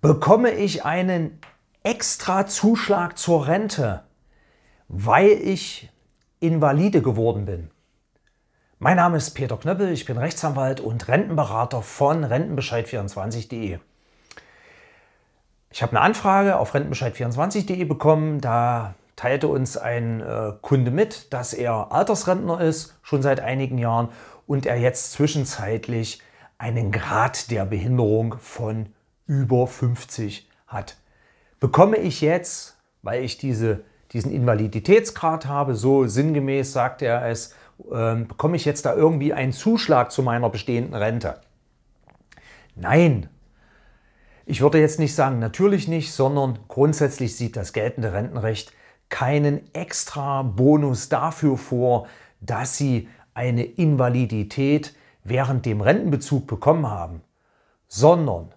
bekomme ich einen extra Zuschlag zur Rente, weil ich invalide geworden bin. Mein Name ist Peter Knöppel, ich bin Rechtsanwalt und Rentenberater von rentenbescheid24.de. Ich habe eine Anfrage auf rentenbescheid24.de bekommen, da teilte uns ein äh, Kunde mit, dass er Altersrentner ist, schon seit einigen Jahren, und er jetzt zwischenzeitlich einen Grad der Behinderung von über 50 hat. Bekomme ich jetzt, weil ich diese, diesen Invaliditätsgrad habe, so sinngemäß sagt er es, äh, bekomme ich jetzt da irgendwie einen Zuschlag zu meiner bestehenden Rente? Nein. Ich würde jetzt nicht sagen, natürlich nicht, sondern grundsätzlich sieht das geltende Rentenrecht keinen extra Bonus dafür vor, dass sie eine Invalidität während dem Rentenbezug bekommen haben, sondern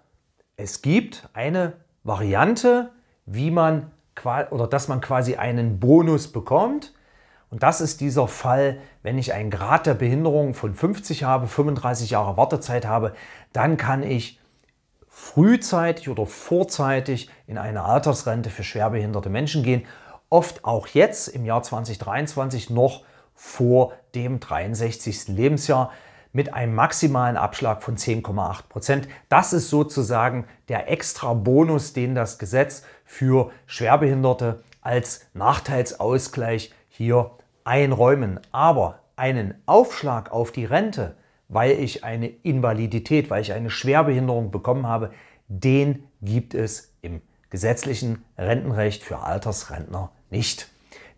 es gibt eine Variante, wie man oder dass man quasi einen Bonus bekommt. Und das ist dieser Fall, wenn ich einen Grad der Behinderung von 50 habe, 35 Jahre Wartezeit habe, dann kann ich frühzeitig oder vorzeitig in eine Altersrente für schwerbehinderte Menschen gehen. Oft auch jetzt im Jahr 2023 noch vor dem 63. Lebensjahr mit einem maximalen Abschlag von 10,8 Prozent. Das ist sozusagen der extra Bonus, den das Gesetz für Schwerbehinderte als Nachteilsausgleich hier einräumen. Aber einen Aufschlag auf die Rente, weil ich eine Invalidität, weil ich eine Schwerbehinderung bekommen habe, den gibt es im gesetzlichen Rentenrecht für Altersrentner nicht.